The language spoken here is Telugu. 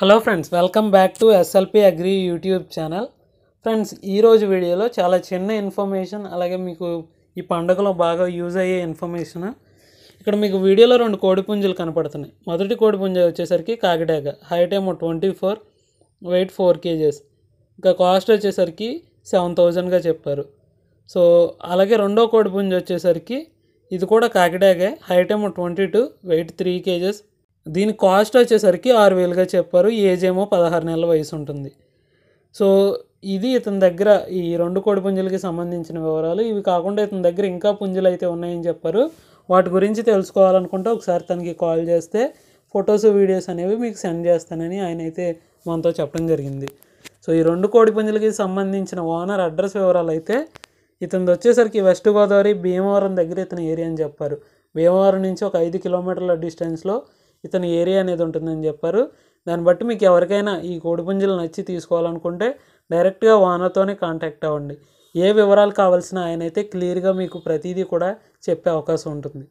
hello friends welcome back to SLP agri YouTube channel friends ఈరోజు వీడియోలో చాలా చిన్న ఇన్ఫర్మేషన్ అలాగే మీకు ఈ పండుగలో బాగా యూజ్ అయ్యే ఇన్ఫర్మేషన్ ఇక్కడ మీకు వీడియోలో రెండు కోడిపుంజులు కనపడుతున్నాయి మొదటి కోడిపుంజ వచ్చేసరికి కాకిడాగ హైట్ ఏమో twenty four weight four kgs ఇంకా కాస్ట్ వచ్చేసరికి సెవెన్ థౌజండ్గా చెప్పారు సో అలాగే రెండో కోడిపుంజ వచ్చేసరికి ఇది కూడా కాకిడాగే హైట్ ఏమో twenty two weight three kgs దీని కాస్ట్ వచ్చేసరికి ఆరు వేలుగా చెప్పారు ఏజ్ ఏమో పదహారు నెలల వయసు ఉంటుంది సో ఇది ఇతని దగ్గర ఈ రెండు కోడి పుంజులకి సంబంధించిన వివరాలు ఇవి కాకుండా ఇతని దగ్గర ఇంకా పుంజులు అయితే ఉన్నాయని చెప్పారు వాటి గురించి తెలుసుకోవాలనుకుంటే ఒకసారి తనకి కాల్ చేస్తే ఫొటోస్ వీడియోస్ అనేవి మీకు సెండ్ చేస్తానని ఆయన అయితే మనతో చెప్పడం జరిగింది సో ఈ రెండు కోడి పుంజులకి సంబంధించిన ఓనర్ అడ్రస్ వివరాలు అయితే ఇతనిది వచ్చేసరికి వెస్ట్ గోదావరి భీమవరం దగ్గర ఇతని ఏరియా అని చెప్పారు భీమవరం నుంచి ఒక ఐదు కిలోమీటర్ల డిస్టెన్స్లో ఇతని ఏరియా అనేది ఉంటుందని చెప్పారు దాన్ని బట్టి మీకు ఎవరికైనా ఈ కోడిపుంజులు నచ్చి తీసుకోవాలనుకుంటే డైరెక్ట్గా వానతోనే కాంటాక్ట్ అవ్వండి ఏ వివరాలు కావాల్సిన ఆయన అయితే క్లియర్గా మీకు ప్రతిదీ కూడా చెప్పే అవకాశం ఉంటుంది